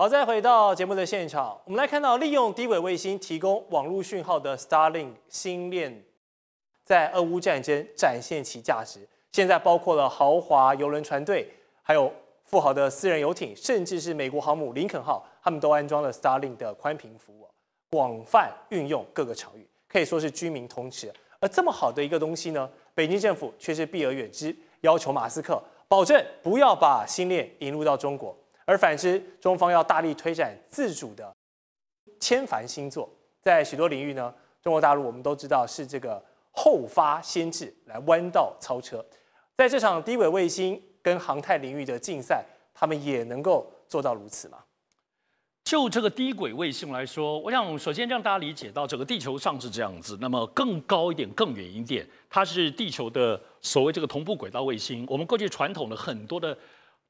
好，再回到节目的现场，我们来看到利用低轨卫星提供网络讯号的 Starlink 星链，在俄乌战争展现其价值。现在包括了豪华游轮船队，还有富豪的私人游艇，甚至是美国航母林肯号，他们都安装了 Starlink 的宽频服务，广泛运用各个场域，可以说是军民通吃。而这么好的一个东西呢，北京政府却是避而远之，要求马斯克保证不要把星链引入到中国。而反之，中方要大力推展自主的千帆星座，在许多领域呢，中国大陆我们都知道是这个后发先至来弯道超车，在这场低轨卫星跟航太领域的竞赛，他们也能够做到如此吗？就这个低轨卫星来说，我想首先让大家理解到，整个地球上是这样子。那么更高一点、更远一点，它是地球的所谓这个同步轨道卫星。我们过去传统的很多的。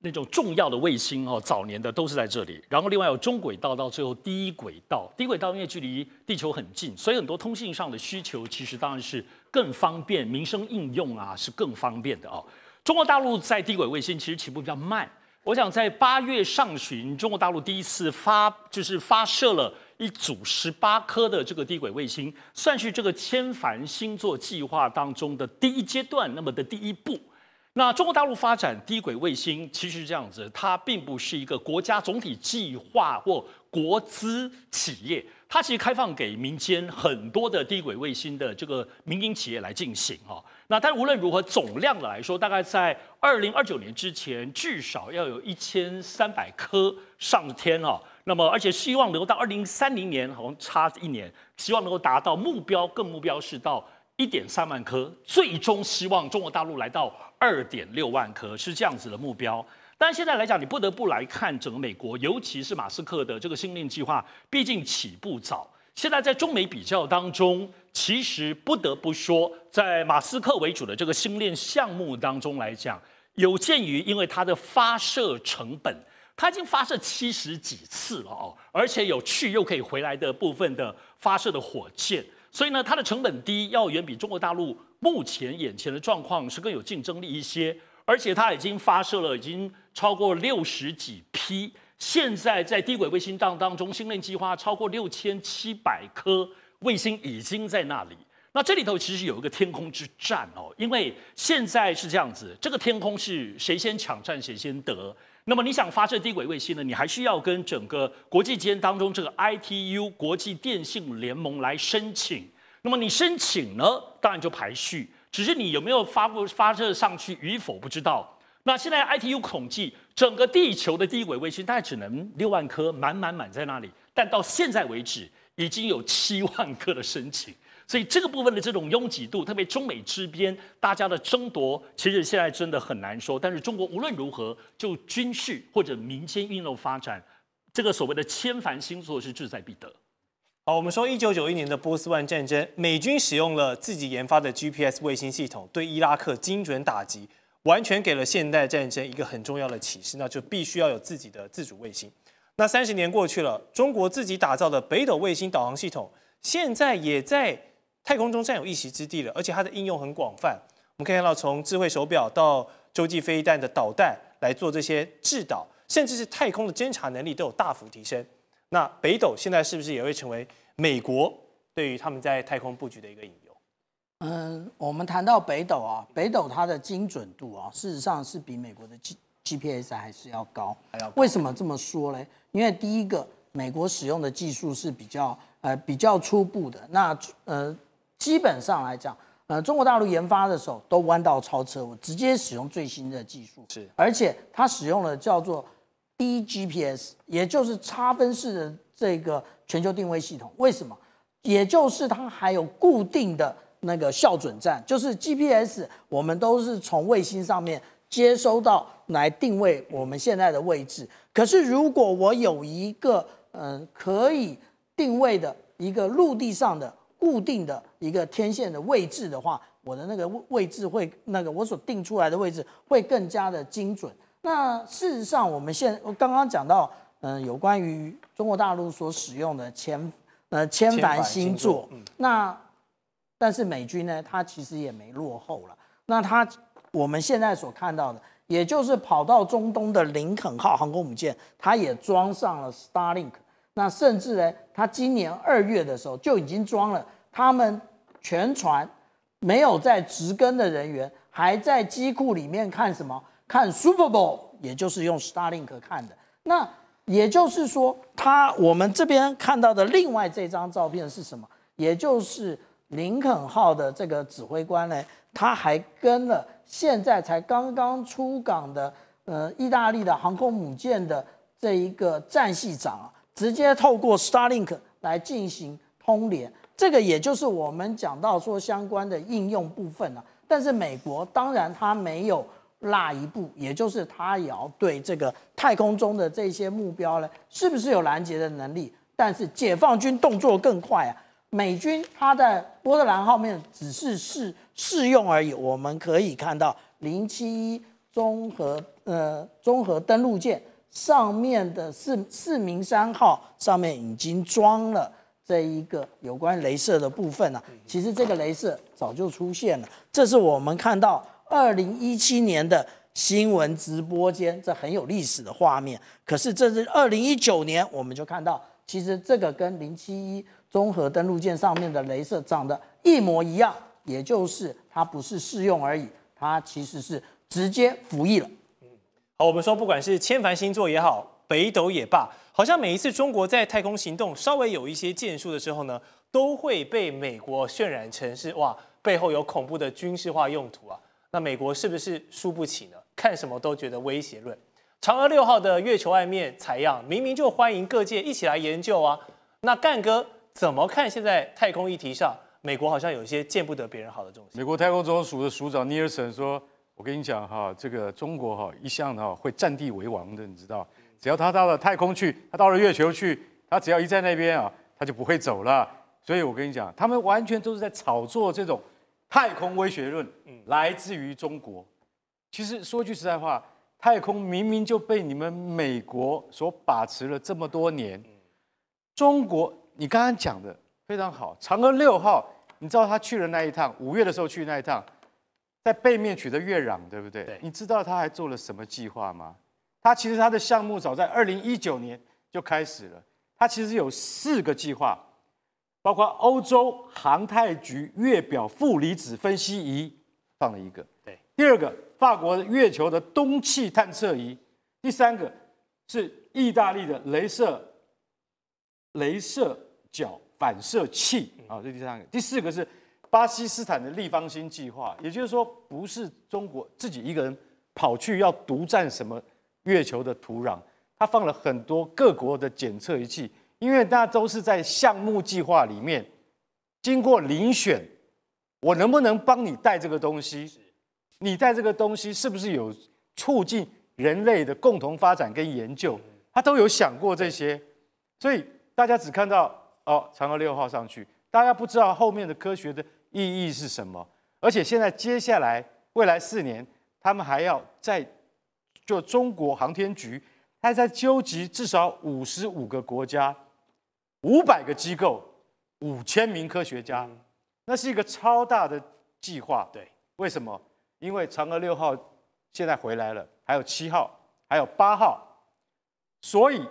那种重要的卫星哦，早年的都是在这里。然后另外有中轨道，到最后低轨道。低轨道因为距离地球很近，所以很多通信上的需求其实当然是更方便，民生应用啊是更方便的哦。中国大陆在低轨卫星其实起步比较慢。我想在八月上旬，中国大陆第一次发就是发射了一组十八颗的这个低轨卫星，算是这个千帆星座计划当中的第一阶段，那么的第一步。那中国大陆发展低轨卫星其实是这样子，它并不是一个国家总体计划或国资企业，它其实开放给民间很多的低轨卫星的这个民营企业来进行哈。那但无论如何总量的来说，大概在二零二九年之前至少要有一千三百颗上天哈，那么而且希望能够到二零三零年，好像差一年，希望能够达到目标，更目标是到。一点三万颗，最终希望中国大陆来到二点六万颗，是这样子的目标。但现在来讲，你不得不来看整个美国，尤其是马斯克的这个星链计划，毕竟起步早。现在在中美比较当中，其实不得不说，在马斯克为主的这个星链项目当中来讲，有鉴于因为它的发射成本，它已经发射七十几次了哦，而且有去又可以回来的部分的发射的火箭。所以呢，它的成本低，要远比中国大陆目前眼前的状况是更有竞争力一些。而且它已经发射了，已经超过六十几批。现在在低轨卫星当当中，星链计划超过六千七百颗卫星已经在那里。那这里头其实有一个天空之战哦，因为现在是这样子，这个天空是谁先抢占谁先得。那么你想发射低轨卫星呢？你还需要跟整个国际间当中这个 ITU 国际电信联盟来申请。那么你申请呢，当然就排序。只是你有没有发布发射上去与否不知道。那现在 ITU 统计，整个地球的低轨卫星大概只能六万颗，满满满在那里。但到现在为止，已经有七万颗的申请。所以这个部分的这种拥挤度，特别中美之边，大家的争夺，其实现在真的很难说。但是中国无论如何，就军事或者民间运动发展，这个所谓的千帆星座是志在必得。好，我们说一九九一年的波斯湾战争，美军使用了自己研发的 GPS 卫星系统，对伊拉克精准打击，完全给了现代战争一个很重要的启示，那就必须要有自己的自主卫星。那三十年过去了，中国自己打造的北斗卫星导航系统，现在也在。太空中占有一席之地了，而且它的应用很广泛。我们可以看到，从智慧手表到洲际飞弹的导弹来做这些制导，甚至是太空的侦察能力都有大幅提升。那北斗现在是不是也会成为美国对于他们在太空布局的一个引诱？嗯，我们谈到北斗啊，北斗它的精准度啊，事实上是比美国的 G G P S 还是要高。为什么这么说嘞？因为第一个，美国使用的技术是比较呃比较初步的，那呃。基本上来讲，呃，中国大陆研发的时候都弯道超车，我直接使用最新的技术。是，而且它使用了叫做 d GPS，也就是差分式的这个全球定位系统。为什么？也就是它还有固定的那个校准站。就是 GPS，我们都是从卫星上面接收到来定位我们现在的位置。可是如果我有一个嗯可以定位的一个陆地上的。固定的一个天线的位置的话，我的那个位置会那个我所定出来的位置会更加的精准。那事实上，我们现我刚刚讲到，嗯，有关于中国大陆所使用的千呃千帆星座，那但是美军呢，它其实也没落后了。那它我们现在所看到的，也就是跑到中东的林肯号航空母舰，它也装上了 Starlink。那甚至呢，他今年二月的时候就已经装了，他们全船没有在职跟的人员，还在机库里面看什么？看 Super Bowl，也就是用 Starlink 看的。那也就是说，他我们这边看到的另外这张照片是什么？也就是林肯号的这个指挥官呢，他还跟了现在才刚刚出港的呃意大利的航空母舰的这一个战系长。直接透过 Starlink 来进行通联，这个也就是我们讲到说相关的应用部分了。但是美国当然他没有落一步，也就是他也要对这个太空中的这些目标呢，是不是有拦截的能力？但是解放军动作更快啊，美军他在波特兰后面只是试试用而已，我们可以看到零七一综合呃综合登陆舰。上面的四四明三号上面已经装了这一个有关镭射的部分了。其实这个镭射早就出现了，这是我们看到二零一七年的新闻直播间，这很有历史的画面。可是这是二零一九年，我们就看到，其实这个跟零七一综合登陆舰上面的镭射长得一模一样，也就是它不是试用而已，它其实是直接服役了。好，我们说不管是千帆星座也好，北斗也罢，好像每一次中国在太空行动稍微有一些建树的时候呢，都会被美国渲染成是哇背后有恐怖的军事化用途啊。那美国是不是输不起呢？看什么都觉得威胁论。嫦娥六号的月球外面采样，明明就欢迎各界一起来研究啊。那干哥怎么看现在太空议题上，美国好像有一些见不得别人好的东西？美国太空总署的署长尼尔森说。我跟你讲哈，这个中国哈一向哈会占地为王的，你知道，只要他到了太空去，他到了月球去，他只要一在那边啊，他就不会走了。所以我跟你讲，他们完全都是在炒作这种太空威胁论，来自于中国。其实说句实在话，太空明明就被你们美国所把持了这么多年。中国，你刚刚讲的非常好，嫦娥六号，你知道他去了那一趟，五月的时候去那一趟。在背面取得月壤，对不对？对。你知道他还做了什么计划吗？他其实他的项目早在二零一九年就开始了。他其实有四个计划，包括欧洲航太局月表负离子分析仪放了一个，对。第二个，法国月球的冬气探测仪。第三个是意大利的镭射镭射角反射器，啊，这第三个。第四个是。巴基斯坦的立方星计划，也就是说，不是中国自己一个人跑去要独占什么月球的土壤，他放了很多各国的检测仪器，因为大家都是在项目计划里面经过遴选，我能不能帮你带这个东西？你带这个东西是不是有促进人类的共同发展跟研究？他都有想过这些，所以大家只看到哦，嫦娥六号上去，大家不知道后面的科学的。意义是什么？而且现在接下来未来四年，他们还要在就中国航天局，还在纠集至少五十五个国家、五百个机构、五千名科学家，那是一个超大的计划。对，为什么？因为嫦娥六号现在回来了，还有七号，还有八号，所以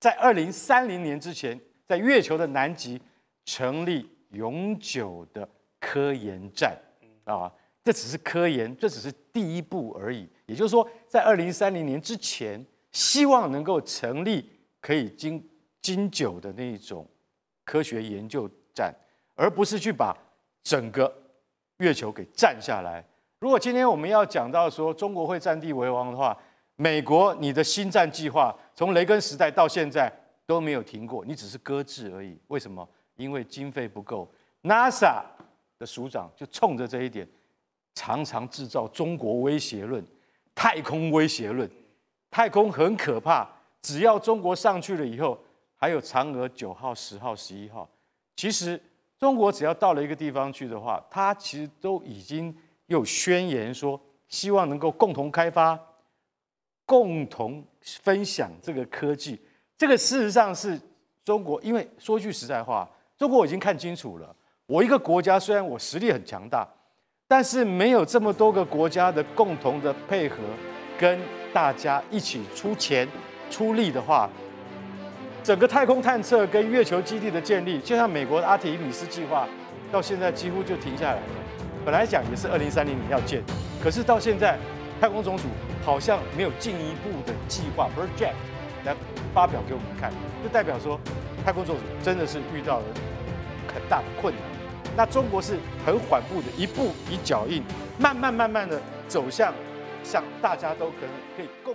在二零三零年之前，在月球的南极成立永久的。科研站，啊，这只是科研，这只是第一步而已。也就是说，在二零三零年之前，希望能够成立可以经经久的那一种科学研究站，而不是去把整个月球给占下来。如果今天我们要讲到说中国会占地为王的话，美国你的星战计划从雷根时代到现在都没有停过，你只是搁置而已。为什么？因为经费不够，NASA。的署长就冲着这一点，常常制造中国威胁论、太空威胁论。太空很可怕，只要中国上去了以后，还有嫦娥九号、十号、十一号。其实，中国只要到了一个地方去的话，它其实都已经有宣言说，希望能够共同开发、共同分享这个科技。这个事实上是中国，因为说句实在话，中国我已经看清楚了。我一个国家虽然我实力很强大，但是没有这么多个国家的共同的配合，跟大家一起出钱出力的话，整个太空探测跟月球基地的建立，就像美国的阿提米斯计划，到现在几乎就停下来。了。本来讲也是二零三零年要建，可是到现在太空总署好像没有进一步的计划 （project） 来发表给我们看，就代表说太空总署真的是遇到了很大的困难。那中国是很缓步的，一步一脚印，慢慢慢慢的走向，向大家都可能可以共。